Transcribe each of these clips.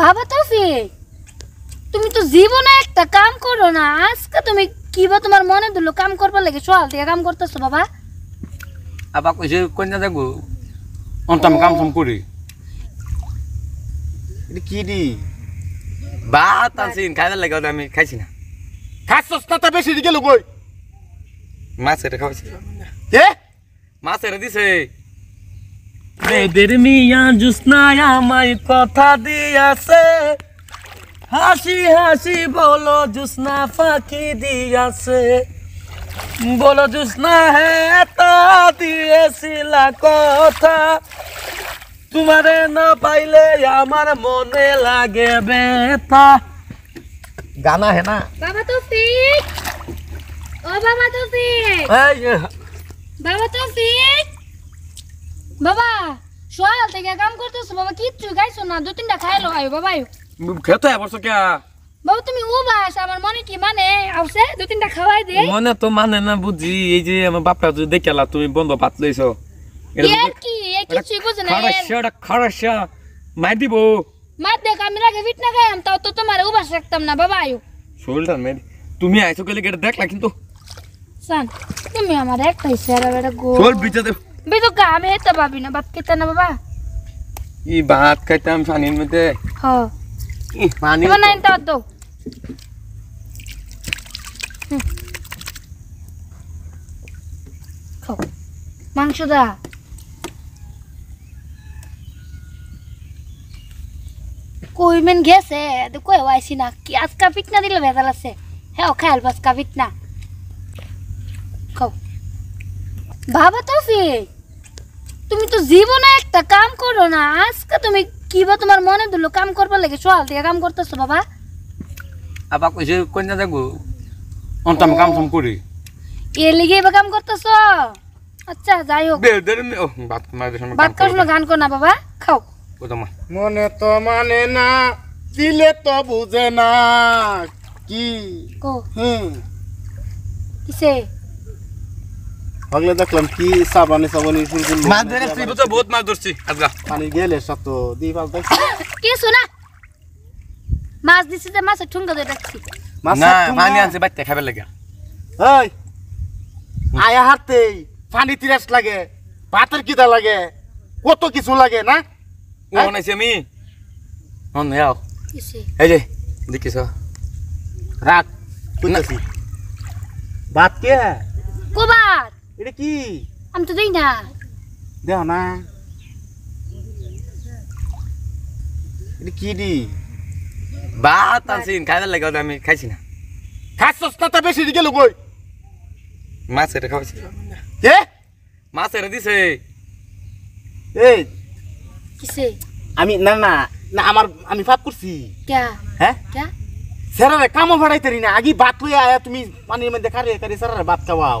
বাবা তফিক তুমি তো জীবনে একটা কাম করো না আজকে তুমি কিবা তোমার মনে দিল কাম করবার লাগে সকাল থেকে কাম করতেছো বাবা আবার কইছে কন্যা দেখো অন্তম কাম সাম করি কি দি ভাত আছেন খাইবার লাগে আমি খাইছি না খাচ্ছস না তা বেশি দিকে লোক মাছ এটা খাওয়াছি মাছ এটা দিছে মেয়েদের মিয়া জুসনায় আমায় কথা দিয়াছে হাসি হাসি বলো জুসনা ফাঁকি দিয়াছে বলো জুসনা হে হ্যাঁ, তো দিয়েছিলা কথা তোমারে না পাইলে আমার মনে লাগে ব্যথা গানা হে না বাবা তো ফিক ও বাবা তো ফিক বাবা তো ফিক বাবা সকাল থেকে কাম করতেছো বাবা কিচ্ছু খাইছো না দু তিনটা খাই লাগাইও বাবা খেতে বসো কে বাবা তুমি উবাস আমার মনে কি মানে আসে দু তিনটা খাওয়াই দে মনে তো মানে না বুঝি এই যে আমার বাপটা যদি দেখালা তুমি বন্ধ পাত লইছো কি এ কিছুই বুঝ না খড়শা খড়শা মার দিব মার দেখ আমি রাগে বিট না খাইম তাও তো তোমার উবাস রাখতাম না বাবা আয়ো শোলটা মেরে তুমি আইছো গেলে গেটা দেখলা কিন্তু সান তুমি আমার একটাই সেরা বেটা গো চল বিচে দেব भी तो काम है तब अभी ना बात कहता ना बाबा ये बात कहता हम सानी में थे हाँ पानी तो नहीं तो दो हम्म। खाओ मांस दा कोई में तो कोई वाइसी ना कि आज का फिटना दिल बेदला से है और खाल बस का फिटना खाओ बाबा तो फिर তুমি তো জীবনে একটা কাম করো না আজকে তুমি কি বা তোমার মনে দিলো কাম করবার লাগে সোয়াল দিয়ে কাম করতেছো বাবা আবার কইছে কন্যা দেখবো অন্তাম কাম কাম করি এর লিগে এবার কাম করতেছো আচ্ছা যাই হোক দে দে ও ভাত মার দেশে ভাত খাও না গান কর না বাবা খাও ও তো মনে তো মানে না দিলে তো বুঝে না কি কো হুম কিসে পাগলে দেখলাম কি সাবানি সাবানি মাছ ধরে তুই তো বহুত মাছ ধরছি আজগা পানি গেলে সব তো দি পাল দেখ কি শোনা মাছ দিছি যে মাছ ঠুঙ্গা ধরে রাখছি মাছ না পানি আনছে বাইতে খাবে লাগে এই আয়া হাতে পানি তিরাস লাগে ভাতের কিদা লাগে কত কিছু লাগে না ও বানাইছি আমি অন যাও এই যে দেখিস রাখ ভাত কে কোবার এটা কি আমি তো দেই না দেও না এটা কি দি ভাত আনছিন খাইবার লাগে আমি খাইছি না খাচ্ছস না তা বেশি দিকে লুকোই মাছ এটা খাওয়াইছি কে মাছ এটা দিছে এ কিসে আমি না না না আমার আমি পাপ করছি কে হ্যাঁ কে স্যারের কামও ভাড়াইতারি না আগে ভাত লইয়া আয়া তুমি পানির মধ্যে কারে কারে স্যারের বাত খাওয়াও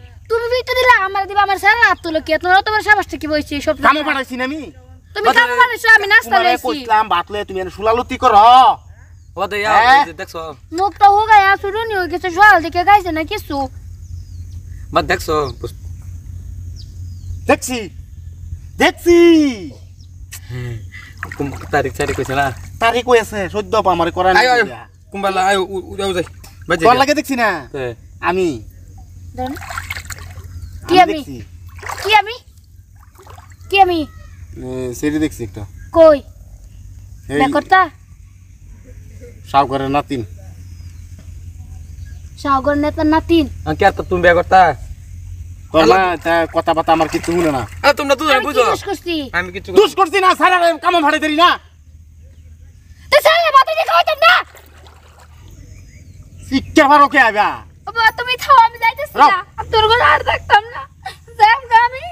তুমি ভিডিও দিলে আমার দিবা আমার সারা রাত তুলো কে তোমরা তোমার সাবাসটা কি বইছি সব কামো পড়াইছি না আমি তুমি কামো পড়াইছো আমি নাস্তা লইছি কইলাম বাতলে তুমি এনে শুলালতি কর ও দে ইয়া হ্যাঁ? দেখছো মুখটা হো গায়া শুরু নি হই গেছে সোয়াল দেখে গাইছে না কিছু বাদ দেখছো দেখছি দেখছি তারিখ তারিখ কইছে না তারিখ কইছে সদ্য আমার করা নাই কুমবালা আয় উড়াও যাই বাজে কল লাগে দেখছি না হ্যাঁ। আমি কি আমি কি আমি সেটি দেখছি একটা কই বেকর্তা সাউকারের নাতিন সাউকার নেতার নাতিন কে তো তুমি বেকর্তা কথা বার্তা আমার কিছু শুনে না তুমি থাও আমি তোর আর থাকতাম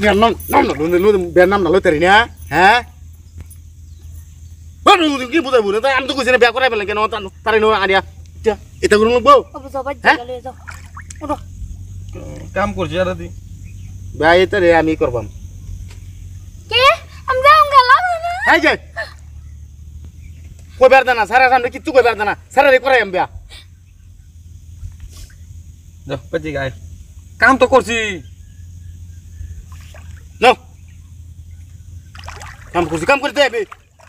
biar nom nom nom lu lu biar nom lu terinya hah baru lu gitu bu nanti antu kusine biar aku repel lagi nonton tarik orang dia dia itu gurung lu bau apa sobat jaga lu udah কাম করছি আর দি ভাই তো রে আমি করবাম কে আমরা আমরা লাভ না হ্যাঁ যে কই বেরদা না সারা সামনে কিচ্ছু কই বেরদা না সারা রে করাই আমরা দাও নাও কাম করছি কাম করতে হবে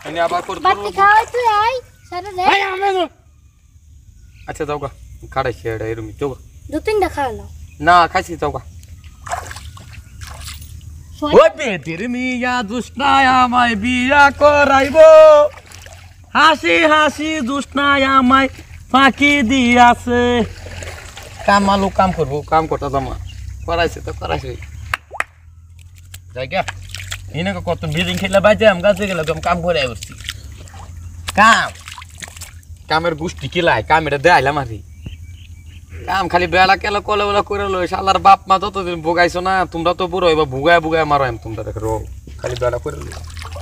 আমি আবার করতে বাতি খাওয়াই তুই আই সারা দে আই আমি আচ্ছা যাও গা কাড়া খেয়ে ডাই রুমি যাও দু তিন দেখা নাও না খাইছি যাও গা ওই বেটির মিয়া দুষ্ণায় আমায় বিয়া করাইব হাসি হাসি দুষ্ণায় আমায় ফাঁকি দিয়াছে কামালু কাম করবো কাম করতে জমা করাইছে তো করাইছে জায়গা এনেকে কত বিল্ডিং খেলে বাজাম গাছে গেলে কাম করে আসছি কাম কামের গোষ্ঠী কিলাই কাম এটা দেয়াইলাম আর কাম খালি বেলা কেলা কলে বলা করে লো সালার বাপ মা যতদিন ভোগাইছো না তোমরা তো বুড়ো এবার ভুগায় ভুগায় মারো এম তোমরা দেখো খালি বেলা করে লই